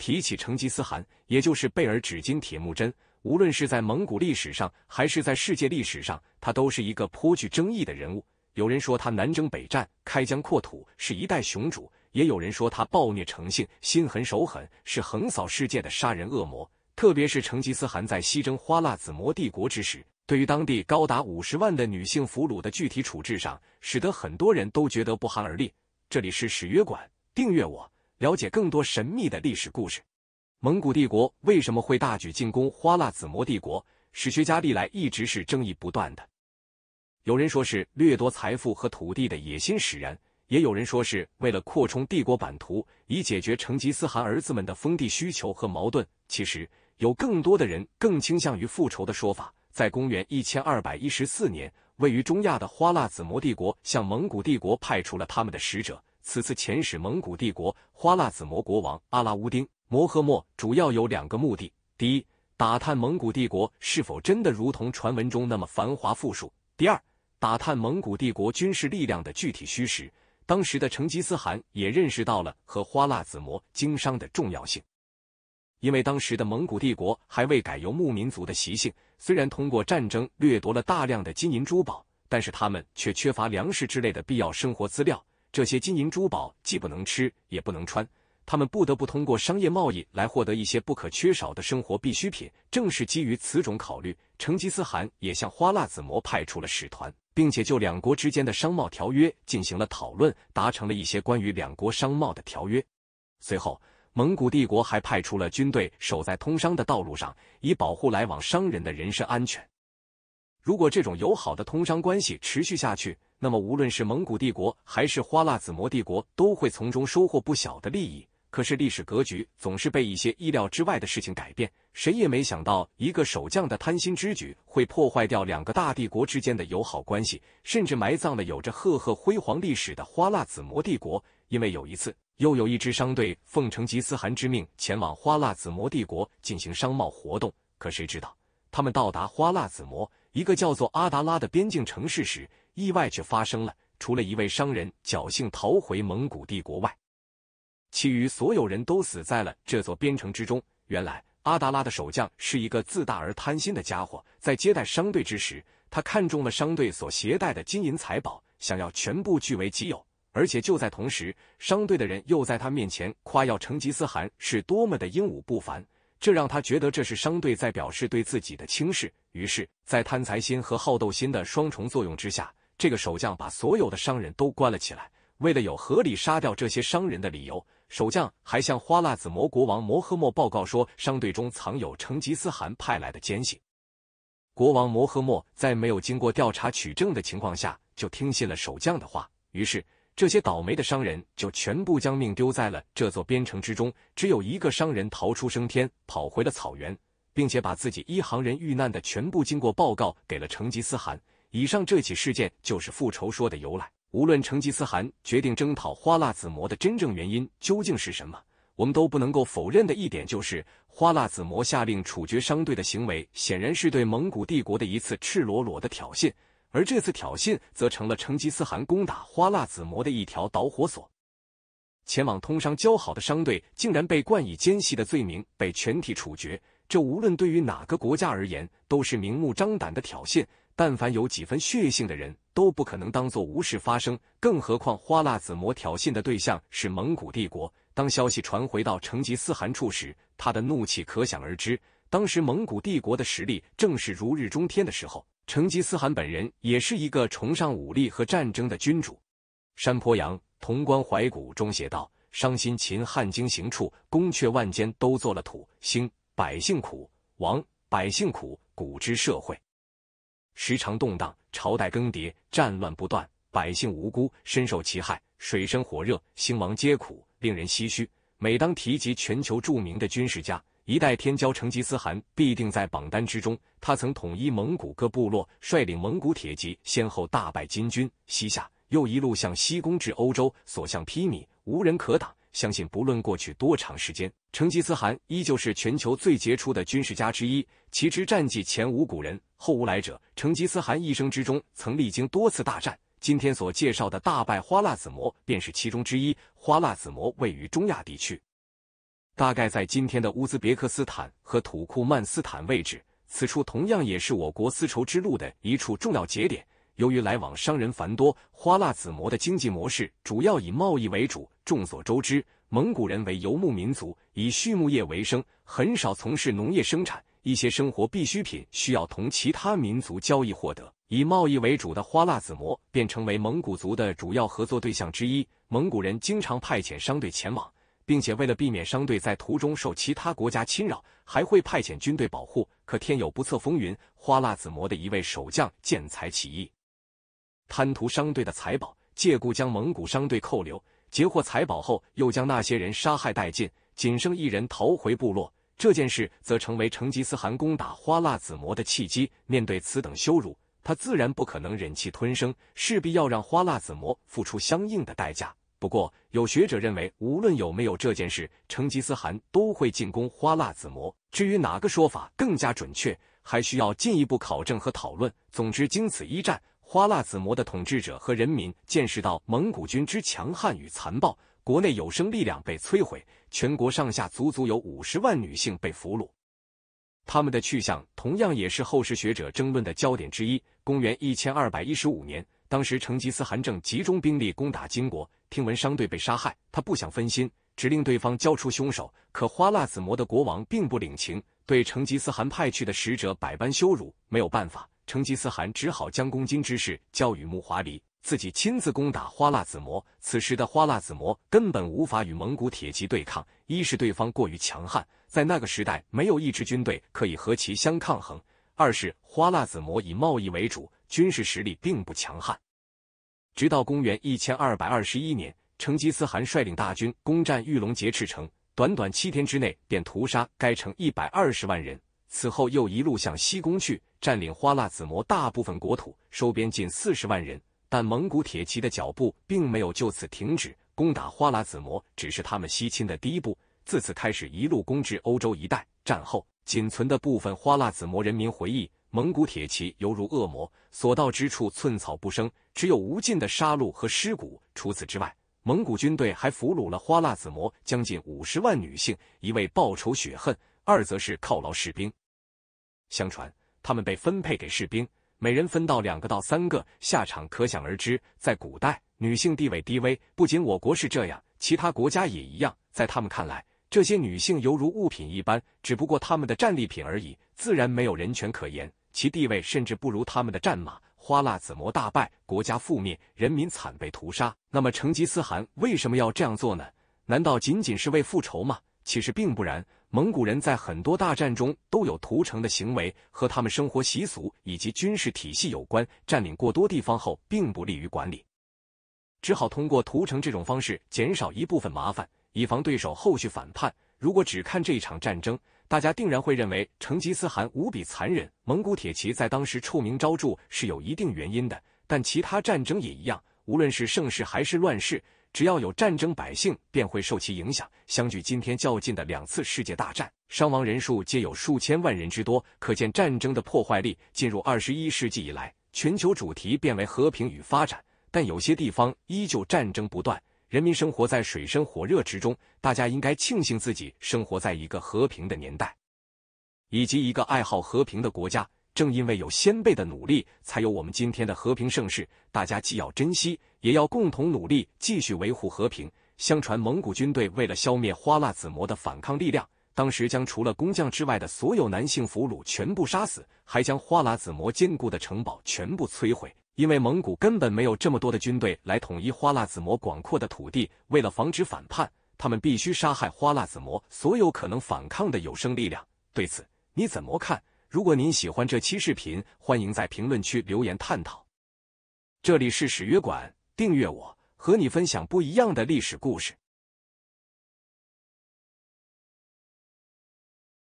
提起成吉思汗，也就是贝尔纸巾铁木真，无论是在蒙古历史上，还是在世界历史上，他都是一个颇具争议的人物。有人说他南征北战、开疆扩土，是一代雄主；也有人说他暴虐成性、心狠手狠，是横扫世界的杀人恶魔。特别是成吉思汗在西征花剌子模帝国之时，对于当地高达五十万的女性俘虏的具体处置上，使得很多人都觉得不寒而栗。这里是史约馆，订阅我。了解更多神秘的历史故事。蒙古帝国为什么会大举进攻花剌子模帝国？史学家历来一直是争议不断的。有人说是掠夺财富和土地的野心使然，也有人说是为了扩充帝国版图，以解决成吉思汗儿子们的封地需求和矛盾。其实，有更多的人更倾向于复仇的说法。在公元一千二百一十四年，位于中亚的花剌子模帝国向蒙古帝国派出了他们的使者。此次遣使蒙古帝国花剌子模国王阿拉乌丁·摩诃末，主要有两个目的：第一，打探蒙古帝国是否真的如同传闻中那么繁华富庶；第二，打探蒙古帝国军事力量的具体虚实。当时的成吉思汗也认识到了和花剌子模经商的重要性，因为当时的蒙古帝国还未改游牧民族的习性，虽然通过战争掠夺了大量的金银珠宝，但是他们却缺乏粮食之类的必要生活资料。这些金银珠宝既不能吃，也不能穿，他们不得不通过商业贸易来获得一些不可缺少的生活必需品。正是基于此种考虑，成吉思汗也向花剌子模派出了使团，并且就两国之间的商贸条约进行了讨论，达成了一些关于两国商贸的条约。随后，蒙古帝国还派出了军队守在通商的道路上，以保护来往商人的人身安全。如果这种友好的通商关系持续下去，那么，无论是蒙古帝国还是花剌子模帝国，都会从中收获不小的利益。可是，历史格局总是被一些意料之外的事情改变。谁也没想到，一个守将的贪心之举会破坏掉两个大帝国之间的友好关系，甚至埋葬了有着赫赫辉煌历史的花剌子模帝国。因为有一次，又有一支商队奉成吉思汗之命前往花剌子模帝国进行商贸活动，可谁知道，他们到达花剌子模一个叫做阿达拉的边境城市时。意外却发生了。除了一位商人侥幸逃回蒙古帝国外，其余所有人都死在了这座边城之中。原来，阿达拉的守将是一个自大而贪心的家伙，在接待商队之时，他看中了商队所携带的金银财宝，想要全部据为己有。而且就在同时，商队的人又在他面前夸耀成吉思汗是多么的英武不凡，这让他觉得这是商队在表示对自己的轻视。于是，在贪财心和好斗心的双重作用之下，这个守将把所有的商人都关了起来，为了有合理杀掉这些商人的理由，守将还向花剌子模国王摩诃末报告说，商队中藏有成吉思汗派来的奸细。国王摩诃末在没有经过调查取证的情况下，就听信了守将的话，于是这些倒霉的商人就全部将命丢在了这座边城之中，只有一个商人逃出升天，跑回了草原，并且把自己一行人遇难的全部经过报告给了成吉思汗。以上这起事件就是复仇说的由来。无论成吉思汗决定征讨花剌子模的真正原因究竟是什么，我们都不能够否认的一点就是，花剌子模下令处决商队的行为，显然是对蒙古帝国的一次赤裸裸的挑衅。而这次挑衅，则成了成吉思汗攻打花剌子模的一条导火索。前往通商交好的商队，竟然被冠以奸细的罪名被全体处决，这无论对于哪个国家而言，都是明目张胆的挑衅。但凡有几分血性的人都不可能当做无事发生，更何况花剌子模挑衅的对象是蒙古帝国。当消息传回到成吉思汗处时，他的怒气可想而知。当时蒙古帝国的实力正是如日中天的时候，成吉思汗本人也是一个崇尚武力和战争的君主。山坡羊·潼关怀古中写道：“伤心秦汉经行处，宫阙万间都做了土。兴，百姓苦；亡，百姓苦。”古之社会。时常动荡，朝代更迭，战乱不断，百姓无辜，深受其害，水深火热，兴亡皆苦，令人唏嘘。每当提及全球著名的军事家，一代天骄成吉思汗必定在榜单之中。他曾统一蒙古各部落，率领蒙古铁骑，先后大败金军、西夏，又一路向西攻至欧洲，所向披靡，无人可挡。相信不论过去多长时间，成吉思汗依旧是全球最杰出的军事家之一，其之战绩前无古人，后无来者。成吉思汗一生之中曾历经多次大战，今天所介绍的大败花剌子模便是其中之一。花剌子模位于中亚地区，大概在今天的乌兹别克斯坦和土库曼斯坦位置，此处同样也是我国丝绸之路的一处重要节点。由于来往商人繁多，花剌子模的经济模式主要以贸易为主。众所周知，蒙古人为游牧民族，以畜牧业为生，很少从事农业生产。一些生活必需品需要同其他民族交易获得。以贸易为主的花剌子模便成为蒙古族的主要合作对象之一。蒙古人经常派遣商队前往，并且为了避免商队在途中受其他国家侵扰，还会派遣军队保护。可天有不测风云，花剌子模的一位守将见财起意。贪图商队的财宝，借故将蒙古商队扣留，截获财宝后，又将那些人杀害殆尽，仅剩一人逃回部落。这件事则成为成吉思汗攻打花剌子模的契机。面对此等羞辱，他自然不可能忍气吞声，势必要让花剌子模付出相应的代价。不过，有学者认为，无论有没有这件事，成吉思汗都会进攻花剌子模。至于哪个说法更加准确，还需要进一步考证和讨论。总之，经此一战。花剌子模的统治者和人民见识到蒙古军之强悍与残暴，国内有生力量被摧毁，全国上下足足有五十万女性被俘虏，他们的去向同样也是后世学者争论的焦点之一。公元一千二百一十五年，当时成吉思汗正集中兵力攻打金国，听闻商队被杀害，他不想分心，指令对方交出凶手。可花剌子模的国王并不领情，对成吉思汗派去的使者百般羞辱，没有办法。成吉思汗只好将攻金之事交与木华黎，自己亲自攻打花剌子模。此时的花剌子模根本无法与蒙古铁骑对抗，一是对方过于强悍，在那个时代没有一支军队可以和其相抗衡；二是花剌子模以贸易为主，军事实力并不强悍。直到公元一千二百二十一年，成吉思汗率领大军攻占玉龙劫赤城，短短七天之内便屠杀该城一百二十万人。此后又一路向西攻去，占领花剌子模大部分国土，收编近四十万人。但蒙古铁骑的脚步并没有就此停止，攻打花剌子模只是他们西侵的第一步。自此开始，一路攻至欧洲一带。战后，仅存的部分花剌子模人民回忆，蒙古铁骑犹如恶魔，所到之处寸草不生，只有无尽的杀戮和尸骨。除此之外，蒙古军队还俘虏了花剌子模将近五十万女性，一为报仇雪恨，二则是犒劳士兵。相传，他们被分配给士兵，每人分到两个到三个，下场可想而知。在古代，女性地位低微，不仅我国是这样，其他国家也一样。在他们看来，这些女性犹如物品一般，只不过他们的战利品而已，自然没有人权可言，其地位甚至不如他们的战马。花剌子模大败，国家覆灭，人民惨被屠杀。那么，成吉思汗为什么要这样做呢？难道仅仅是为复仇吗？其实并不然。蒙古人在很多大战中都有屠城的行为，和他们生活习俗以及军事体系有关。占领过多地方后，并不利于管理，只好通过屠城这种方式减少一部分麻烦，以防对手后续反叛。如果只看这一场战争，大家定然会认为成吉思汗无比残忍，蒙古铁骑在当时臭名昭著是有一定原因的。但其他战争也一样，无论是盛世还是乱世。只要有战争，百姓便会受其影响。相距今天较近的两次世界大战，伤亡人数皆有数千万人之多，可见战争的破坏力。进入二十一世纪以来，全球主题变为和平与发展，但有些地方依旧战争不断，人民生活在水深火热之中。大家应该庆幸自己生活在一个和平的年代，以及一个爱好和平的国家。正因为有先辈的努力，才有我们今天的和平盛世。大家既要珍惜。也要共同努力，继续维护和平。相传蒙古军队为了消灭花剌子模的反抗力量，当时将除了工匠之外的所有男性俘虏全部杀死，还将花剌子模坚固的城堡全部摧毁。因为蒙古根本没有这么多的军队来统一花剌子模广阔的土地，为了防止反叛，他们必须杀害花剌子模所有可能反抗的有生力量。对此你怎么看？如果您喜欢这期视频，欢迎在评论区留言探讨。这里是史约馆。订阅我，和你分享不一样的历史故事。